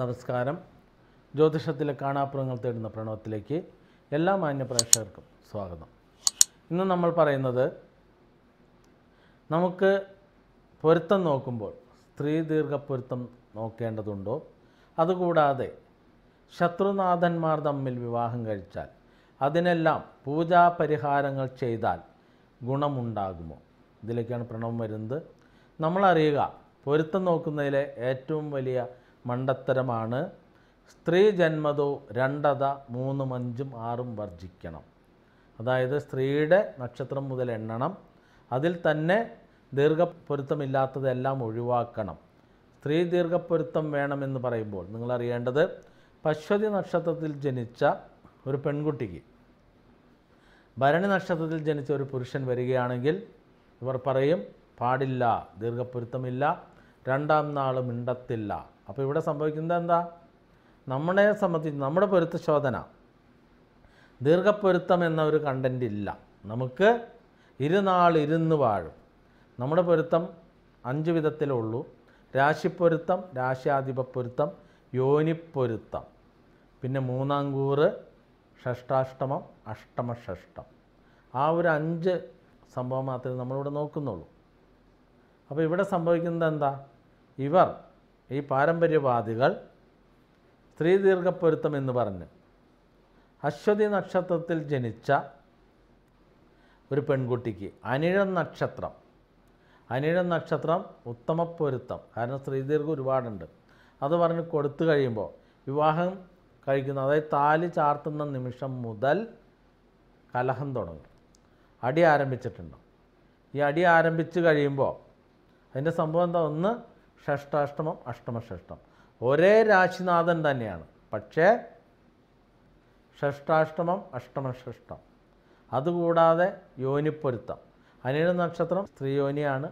നമസ്കാരം ജ്യോതിഷത്തിലെ കാണാപ്പുറങ്ങൾ തേടുന്ന പ്രണവത്തിലേക്ക് എല്ലാ മാന്യപ്രേക്ഷകർക്കും സ്വാഗതം ഇന്ന് നമ്മൾ പറയുന്നത് നമുക്ക് പൊരുത്തം നോക്കുമ്പോൾ സ്ത്രീ ദീർഘ പൊരുത്തം നോക്കേണ്ടതുണ്ടോ അതുകൂടാതെ ശത്രുനാഥന്മാർ തമ്മിൽ വിവാഹം കഴിച്ചാൽ അതിനെല്ലാം പൂജാ പരിഹാരങ്ങൾ ചെയ്താൽ ഗുണമുണ്ടാകുമോ ഇതിലേക്കാണ് പ്രണവം വരുന്നത് നമ്മളറിയുക പൊരുത്തം നോക്കുന്നതിലെ ഏറ്റവും വലിയ മണ്ടത്തരമാണ് സ്ത്രീ ജന്മതോ രണ്ടത മൂന്നും അഞ്ചും ആറും വർജിക്കണം അതായത് സ്ത്രീയുടെ നക്ഷത്രം മുതൽ എണ്ണണം അതിൽ തന്നെ ദീർഘപ്പൊരുത്തമില്ലാത്തതെല്ലാം ഒഴിവാക്കണം സ്ത്രീ ദീർഘപ്പൊരുത്തം വേണമെന്ന് പറയുമ്പോൾ നിങ്ങൾ അറിയേണ്ടത് പശ്വതി നക്ഷത്രത്തിൽ ജനിച്ച ഒരു പെൺകുട്ടിക്ക് ഭരണി നക്ഷത്രത്തിൽ ജനിച്ച ഒരു പുരുഷൻ വരികയാണെങ്കിൽ ഇവർ പറയും പാടില്ല ദീർഘപ്പൊരുത്തമില്ല രണ്ടാം നാൾ മിണ്ടത്തില്ല അപ്പോൾ ഇവിടെ സംഭവിക്കുന്നത് എന്താ നമ്മളെ സംബന്ധിച്ച് നമ്മുടെ പൊരുത്ത ശോധന ദീർഘപ്പൊരുത്തം എന്ന ഒരു കണ്ടൻ്റ് ഇല്ല നമുക്ക് ഇരുന്നാൾ ഇരുന്ന് വാഴും നമ്മുടെ പൊരുത്തം അഞ്ച് വിധത്തിലേ ഉള്ളൂ രാശിപ്പൊരുത്തം രാശ്യാധിപപ്പൊരുത്തം യോനിപ്പൊരുത്തം പിന്നെ മൂന്നാം കൂറ് ഷഷ്ടാഷ്ടമം അഷ്ടമഷ്ടം ആ ഒരു അഞ്ച് സംഭവം മാത്രമേ നമ്മളിവിടെ നോക്കുന്നുള്ളൂ അപ്പോൾ ഇവിടെ സംഭവിക്കുന്നത് എന്താ ഇവർ ഈ പാരമ്പര്യവാദികൾ സ്ത്രീ ദീർഘപ്പൊരുത്തം എന്ന് പറഞ്ഞ് അശ്വതി നക്ഷത്രത്തിൽ ജനിച്ച ഒരു പെൺകുട്ടിക്ക് അനിഴം നക്ഷത്രം അനിഴം നക്ഷത്രം പൊരുത്തം കാരണം സ്ത്രീദീർഘം ഒരുപാടുണ്ട് അത് പറഞ്ഞ് കൊടുത്തു കഴിയുമ്പോൾ വിവാഹം കഴിക്കുന്ന അതായത് താലി ചാർത്തുന്ന നിമിഷം മുതൽ കലഹം തുടങ്ങും അടി ആരംഭിച്ചിട്ടുണ്ട് ഈ അടി ആരംഭിച്ചു കഴിയുമ്പോൾ അതിൻ്റെ സംഭവം എന്താ ഒന്ന് ഷഷ്ടാഷ്ടമം അഷ്ടമഷ്ടം ഒരേ രാശിനാഥൻ തന്നെയാണ് പക്ഷേ ഷഷ്ടാഷ്ടമം അഷ്ടമഷ്ടം അതുകൂടാതെ യോനിപ്പൊരുത്തം അനിഴ നക്ഷത്രം സ്ത്രീയോനിയാണ്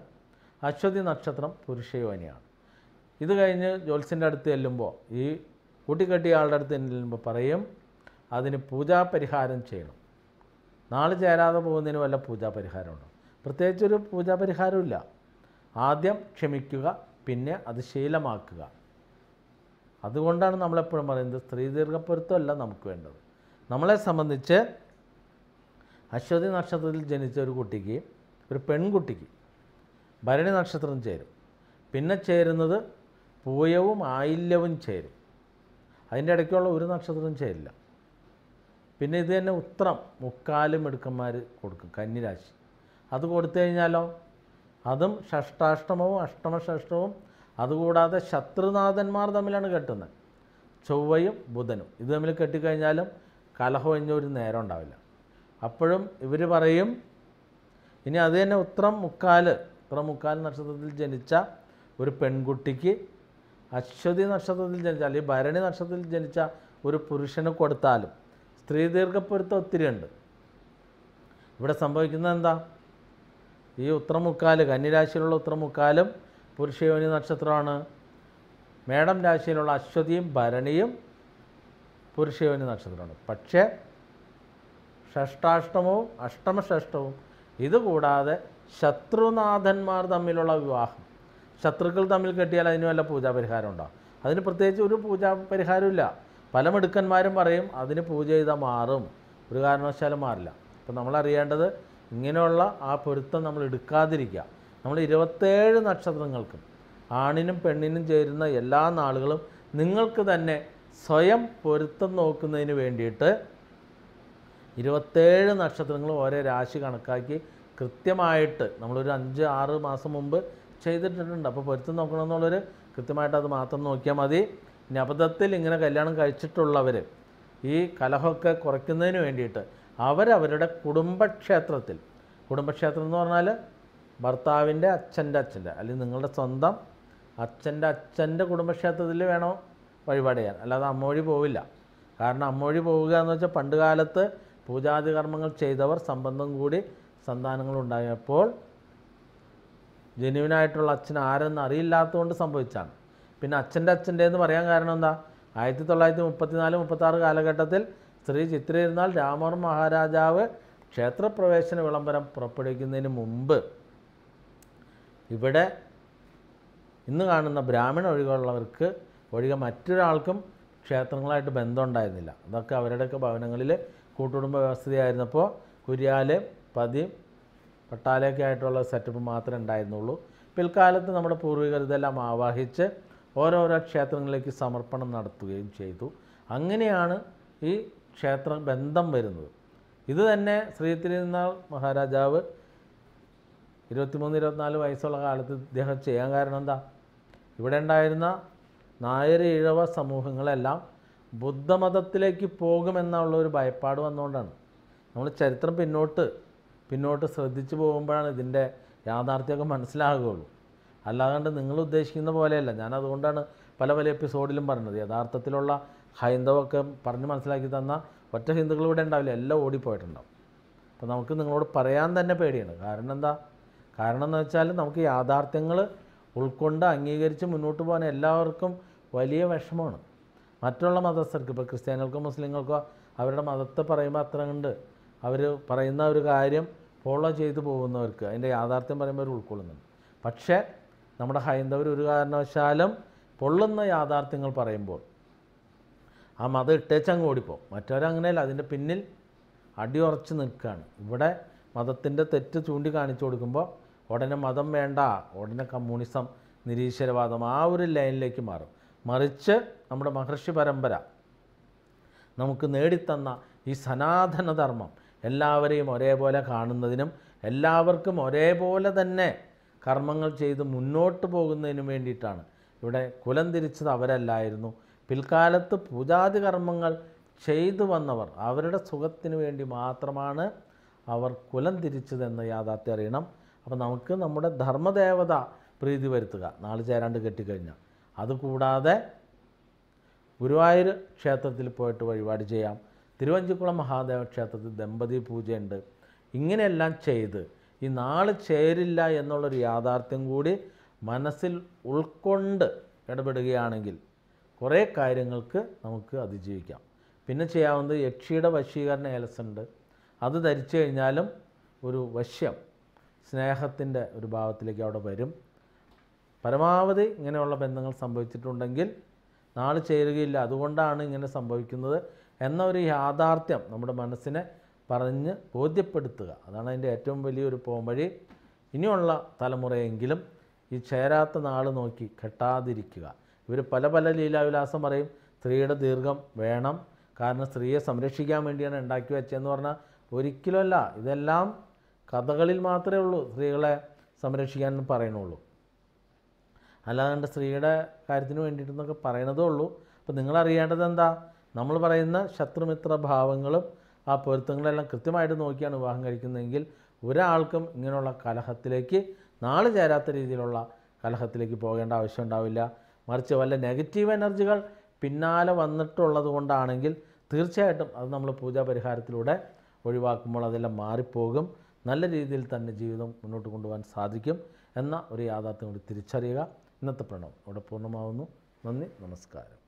അശ്വതി നക്ഷത്രം പുരുഷയോനിയാണ് ഇത് കഴിഞ്ഞ് ജോത്സ്യൻ്റെ അടുത്ത് ചെല്ലുമ്പോൾ ഈ കൂട്ടിക്കെട്ടിയ ആളുടെ അടുത്ത് ചെല്ലുമ്പോൾ പറയും അതിന് പൂജാപരിഹാരം ചെയ്യണം നാളെ ചേരാതെ പോകുന്നതിന് വല്ല പൂജാപരിഹാരമുണ്ടോ പ്രത്യേകിച്ചൊരു പൂജാപരിഹാരമില്ല ആദ്യം ക്ഷമിക്കുക പിന്നെ അത് ശീലമാക്കുക അതുകൊണ്ടാണ് നമ്മളെപ്പോഴും പറയുന്നത് സ്ത്രീ ദീർഘപ്പൊരുത്തമല്ല നമുക്ക് വേണ്ടത് നമ്മളെ സംബന്ധിച്ച് അശ്വതി നക്ഷത്രത്തിൽ ജനിച്ച ഒരു കുട്ടിക്ക് ഒരു പെൺകുട്ടിക്ക് ഭരണി നക്ഷത്രം ചേരും പിന്നെ ചേരുന്നത് പൂയവും ആയില്യവും ചേരും അതിൻ്റെ ഇടയ്ക്കുള്ള ഒരു നക്ഷത്രവും ചേരില്ല പിന്നെ ഇത് തന്നെ ഉത്രം മുക്കാലും എടുക്കന്മാർ കൊടുക്കും കന്നിരാശി അത് കൊടുത്തു കഴിഞ്ഞാലോ അതും ഷഷ്ടാഷ്ടമവും അഷ്ടമഷ്ടവും അതുകൂടാതെ ശത്രുനാഥന്മാർ തമ്മിലാണ് കെട്ടുന്നത് ചൊവ്വയും ബുധനും ഇത് തമ്മിൽ കെട്ടിക്കഴിഞ്ഞാലും കലഹം ഇഞ്ഞൊരു നേരം ഉണ്ടാവില്ല അപ്പോഴും ഇവർ പറയും ഇനി അത് തന്നെ ഉത്രം മുക്കാൽ ഉത്രം മുക്കാൽ നക്ഷത്രത്തിൽ ജനിച്ച ഒരു പെൺകുട്ടിക്ക് അശ്വതി നക്ഷത്രത്തിൽ ജനിച്ച അല്ലെങ്കിൽ ഭരണി നക്ഷത്രത്തിൽ ജനിച്ച ഒരു പുരുഷന് കൊടുത്താലും സ്ത്രീ ദീർഘപ്പൊരുത്തം ഒത്തിരിയുണ്ട് ഇവിടെ സംഭവിക്കുന്നത് എന്താ ഈ ഉത്രമുക്കാല് കന്നിരാശിയിലുള്ള ഉത്രമുക്കാലും പുരുഷയോനി നക്ഷത്രമാണ് മേടം രാശിയിലുള്ള അശ്വതിയും ഭരണിയും പുരുഷയോനി നക്ഷത്രമാണ് പക്ഷേ ഷഷ്ടാഷ്ടമവും അഷ്ടമഷ്ഠവും ഇതുകൂടാതെ ശത്രുനാഥന്മാർ തമ്മിലുള്ള വിവാഹം ശത്രുക്കൾ തമ്മിൽ കെട്ടിയാൽ അതിന് വല്ല പരിഹാരം ഉണ്ടാകും അതിന് പ്രത്യേകിച്ച് ഒരു പൂജാ പരിഹാരമില്ല പല മിടുക്കന്മാരും പറയും അതിന് പൂജ ചെയ്താൽ മാറും ഒരു കാരണവശാലും മാറില്ല അപ്പം നമ്മളറിയേണ്ടത് ഇങ്ങനെയുള്ള ആ പൊരുത്തം നമ്മൾ എടുക്കാതിരിക്കുക നമ്മൾ ഇരുപത്തേഴ് നക്ഷത്രങ്ങൾക്കും ആണിനും പെണ്ണിനും ചേരുന്ന എല്ലാ നാളുകളും നിങ്ങൾക്ക് തന്നെ സ്വയം പൊരുത്തം നോക്കുന്നതിന് വേണ്ടിയിട്ട് ഇരുപത്തേഴ് നക്ഷത്രങ്ങളും ഓരോ രാശി കണക്കാക്കി കൃത്യമായിട്ട് നമ്മളൊരു അഞ്ച് ആറ് മാസം മുമ്പ് ചെയ്തിട്ടുണ്ട് അപ്പോൾ പൊരുത്തം നോക്കണമെന്നുള്ളൊരു കൃത്യമായിട്ട് അത് മാത്രം നോക്കിയാൽ മതി ഇനി അബദ്ധത്തിൽ ഇങ്ങനെ കല്യാണം കഴിച്ചിട്ടുള്ളവർ ഈ കലഹമൊക്കെ കുറയ്ക്കുന്നതിന് വേണ്ടിയിട്ട് അവരവരുടെ കുടുംബക്ഷേത്രത്തിൽ കുടുംബക്ഷേത്രം എന്ന് പറഞ്ഞാൽ ഭർത്താവിൻ്റെ അച്ഛൻ്റെ അച്ഛൻ്റെ അല്ലെങ്കിൽ നിങ്ങളുടെ സ്വന്തം അച്ഛൻ്റെ അച്ഛൻ്റെ കുടുംബക്ഷേത്രത്തിൽ വേണോ വഴിപാട് ചെയ്യാൻ അല്ലാതെ അമ്മവഴി പോവില്ല കാരണം അമ്മവഴി പോവുക എന്ന് വെച്ചാൽ പണ്ട് കാലത്ത് പൂജാതി കർമ്മങ്ങൾ ചെയ്തവർ സംബന്ധം കൂടി സന്താനങ്ങൾ ഉണ്ടായപ്പോൾ ജനുവിനായിട്ടുള്ള അച്ഛൻ ആരെന്ന് അറിയില്ലാത്തതുകൊണ്ട് സംഭവിച്ചാണ് പിന്നെ അച്ഛൻ്റെ അച്ഛൻ്റെ എന്ന് പറയാൻ കാരണം എന്താ ആയിരത്തി തൊള്ളായിരത്തി മുപ്പത്തിനാല് മുപ്പത്താറ് കാലഘട്ടത്തിൽ ശ്രീ ചിത്രയിരുന്നാൽ രാമവർമ്മ മഹാരാജാവ് ക്ഷേത്രപ്രവേശന വിളംബരം പുറപ്പെടുവിക്കുന്നതിന് മുമ്പ് ഇവിടെ ഇന്ന് കാണുന്ന ബ്രാഹ്മണ ഒഴികെയുള്ളവർക്ക് ഒഴികെ മറ്റൊരാൾക്കും ക്ഷേത്രങ്ങളായിട്ട് ബന്ധമുണ്ടായിരുന്നില്ല അതൊക്കെ അവരുടെയൊക്കെ ഭവനങ്ങളിൽ കൂട്ടുകുടുംബ വ്യവസ്ഥയായിരുന്നപ്പോൾ കുര്യാൽ പതി പട്ടാലയൊക്കെ ആയിട്ടുള്ള സെറ്റപ്പ് മാത്രമേ ഉണ്ടായിരുന്നുള്ളൂ പിൽക്കാലത്ത് നമ്മുടെ പൂർവികർ ഇതെല്ലാം ആവാഹിച്ച് ഓരോരോ ക്ഷേത്രങ്ങളിലേക്ക് സമർപ്പണം നടത്തുകയും ചെയ്തു അങ്ങനെയാണ് ഈ ക്ഷേത്ര ബന്ധം വരുന്നത് ഇത് തന്നെ ശ്രീ തിരുനാൾ മഹാരാജാവ് ഇരുപത്തിമൂന്ന് ഇരുപത്തിനാല് വയസ്സുള്ള കാലത്ത് ഇദ്ദേഹം ചെയ്യാൻ കാരണം എന്താ ഇവിടെ ഉണ്ടായിരുന്ന നായർ ഇഴവ സമൂഹങ്ങളെല്ലാം ബുദ്ധമതത്തിലേക്ക് പോകുമെന്നുള്ള ഒരു ഭയപ്പാട് വന്നുകൊണ്ടാണ് നമ്മൾ ചരിത്രം പിന്നോട്ട് പിന്നോട്ട് ശ്രദ്ധിച്ചു പോകുമ്പോഴാണ് ഇതിൻ്റെ യാഥാർത്ഥ്യമൊക്കെ മനസ്സിലാകുകയുള്ളൂ അല്ലാതെ നിങ്ങൾ ഉദ്ദേശിക്കുന്ന പോലെയല്ല ഞാൻ അതുകൊണ്ടാണ് പല പല എപ്പിസോഡിലും പറഞ്ഞത് യഥാർത്ഥത്തിലുള്ള ഹൈന്ദവൊക്കെ പറഞ്ഞ് മനസ്സിലാക്കി തന്ന ഒറ്റ ഹിന്ദുക്കൾ ഇവിടെ ഉണ്ടാവില്ല എല്ലാം ഓടിപ്പോയിട്ടുണ്ടാവും അപ്പോൾ നമുക്ക് നിങ്ങളോട് പറയാൻ തന്നെ പേടിയാണ് കാരണം എന്താ കാരണം എന്ന് വെച്ചാൽ നമുക്ക് യാഥാർത്ഥ്യങ്ങൾ ഉൾക്കൊണ്ട് അംഗീകരിച്ച് മുന്നോട്ട് പോകാൻ എല്ലാവർക്കും വലിയ വിഷമമാണ് മറ്റുള്ള മതസ്ഥർക്ക് ഇപ്പോൾ ക്രിസ്ത്യാനികൾക്കോ മുസ്ലിങ്ങൾക്കോ അവരുടെ മതത്തെ പറയുമ്പോൾ അത്ര കണ്ട് അവർ പറയുന്ന ഒരു കാര്യം ഫോളോ ചെയ്ത് പോകുന്നവർക്ക് അതിൻ്റെ യാഥാർത്ഥ്യം പറയുമ്പോൾ അവർ ഉൾക്കൊള്ളുന്നുണ്ട് പക്ഷേ നമ്മുടെ ഹൈന്ദവർ ഒരു കാരണവശാലും പൊള്ളുന്ന യാഥാർത്ഥ്യങ്ങൾ പറയുമ്പോൾ ആ മതം ഇട്ടേച്ചങ്ങ് ഓടിപ്പോകും മറ്റവരങ്ങനെയല്ല അതിൻ്റെ പിന്നിൽ അടിയുറച്ച് നിൽക്കുകയാണ് ഇവിടെ മതത്തിൻ്റെ തെറ്റ് ചൂണ്ടിക്കാണിച്ചു കൊടുക്കുമ്പോൾ ഉടനെ മതം വേണ്ട ഉടനെ കമ്മ്യൂണിസം നിരീശ്വരവാദം ആ ഒരു ലൈനിലേക്ക് മാറും മറിച്ച് നമ്മുടെ മഹർഷി പരമ്പര നമുക്ക് നേടിത്തന്ന ഈ സനാതനധർമ്മം എല്ലാവരെയും ഒരേപോലെ കാണുന്നതിനും എല്ലാവർക്കും ഒരേപോലെ തന്നെ കർമ്മങ്ങൾ ചെയ്ത് മുന്നോട്ട് പോകുന്നതിനും വേണ്ടിയിട്ടാണ് ഇവിടെ കുലം തിരിച്ചത് അവരല്ലായിരുന്നു പിൽക്കാലത്ത് പൂജാതി കർമ്മങ്ങൾ ചെയ്തു വന്നവർ അവരുടെ സുഖത്തിന് വേണ്ടി മാത്രമാണ് അവർ കുലം തിരിച്ചതെന്ന് യാഥാർത്ഥ്യം അറിയണം അപ്പോൾ നമുക്ക് നമ്മുടെ ധർമ്മദേവത പ്രീതി വരുത്തുക നാല് ചേരാണ്ട് കെട്ടിക്കഴിഞ്ഞാൽ അതുകൂടാതെ ഗുരുവായൂർ ക്ഷേത്രത്തിൽ പോയിട്ട് വഴിപാട് ചെയ്യാം തിരുവഞ്ചിക്കുളം മഹാദേവ ക്ഷേത്രത്തിൽ ദമ്പതി പൂജയുണ്ട് ഇങ്ങനെയെല്ലാം ചെയ്ത് ഈ നാള് ചേരില്ല എന്നുള്ളൊരു യാഥാർത്ഥ്യം കൂടി മനസ്സിൽ ഉൾക്കൊണ്ട് ഇടപെടുകയാണെങ്കിൽ കുറേ കാര്യങ്ങൾക്ക് നമുക്ക് അതിജീവിക്കാം പിന്നെ ചെയ്യാവുന്നത് യക്ഷിയുടെ വശീകരണ ഏലസുണ്ട് അത് ധരിച്ചു കഴിഞ്ഞാലും ഒരു വശ്യം സ്നേഹത്തിൻ്റെ ഒരു ഭാവത്തിലേക്ക് അവിടെ വരും പരമാവധി ഇങ്ങനെയുള്ള ബന്ധങ്ങൾ സംഭവിച്ചിട്ടുണ്ടെങ്കിൽ നാൾ ചേരുകയില്ല അതുകൊണ്ടാണ് ഇങ്ങനെ സംഭവിക്കുന്നത് എന്ന ഒരു യാഥാർത്ഥ്യം നമ്മുടെ മനസ്സിനെ പറഞ്ഞ് ബോധ്യപ്പെടുത്തുക അതാണ് അതിൻ്റെ ഏറ്റവും വലിയൊരു പോംവഴി ഇനിയുള്ള തലമുറയെങ്കിലും ഈ ചേരാത്ത നാൾ നോക്കി കെട്ടാതിരിക്കുക ഇവർ പല പല ലീലാവിലാസം പറയും സ്ത്രീയുടെ ദീർഘം വേണം കാരണം സ്ത്രീയെ സംരക്ഷിക്കാൻ വേണ്ടിയാണ് ഉണ്ടാക്കി വെച്ചതെന്ന് പറഞ്ഞാൽ ഒരിക്കലുമല്ല ഇതെല്ലാം കഥകളിൽ മാത്രമേ ഉള്ളൂ സ്ത്രീകളെ സംരക്ഷിക്കാൻ പറയണുള്ളൂ അല്ലാതെ സ്ത്രീയുടെ കാര്യത്തിന് വേണ്ടിയിട്ടെന്നൊക്കെ പറയണതേ ഉള്ളൂ അപ്പോൾ നിങ്ങളറിയേണ്ടത് എന്താ നമ്മൾ പറയുന്ന ശത്രുമിത്ര ഭാവങ്ങളും ആ പൊരുത്തങ്ങളെല്ലാം കൃത്യമായിട്ട് നോക്കിയാണ് വിവാഹം കഴിക്കുന്നതെങ്കിൽ ഒരാൾക്കും ഇങ്ങനെയുള്ള കലഹത്തിലേക്ക് നാളെ ചേരാത്ത രീതിയിലുള്ള കലഹത്തിലേക്ക് പോകേണ്ട ആവശ്യം ഉണ്ടാവില്ല മറിച്ച് വല്ല നെഗറ്റീവ് എനർജികൾ പിന്നാലെ വന്നിട്ടുള്ളത് കൊണ്ടാണെങ്കിൽ തീർച്ചയായിട്ടും അത് നമ്മൾ പൂജാ പരിഹാരത്തിലൂടെ ഒഴിവാക്കുമ്പോൾ അതെല്ലാം മാറിപ്പോകും നല്ല രീതിയിൽ തന്നെ ജീവിതം മുന്നോട്ട് കൊണ്ടുപോകാൻ സാധിക്കും എന്ന ഒരു യാഥാർത്ഥ്യം കൂടി തിരിച്ചറിയുക ഇന്നത്തെ പ്രണവം ഇവിടെ പൂർണ്ണമാവുന്നു നന്ദി നമസ്കാരം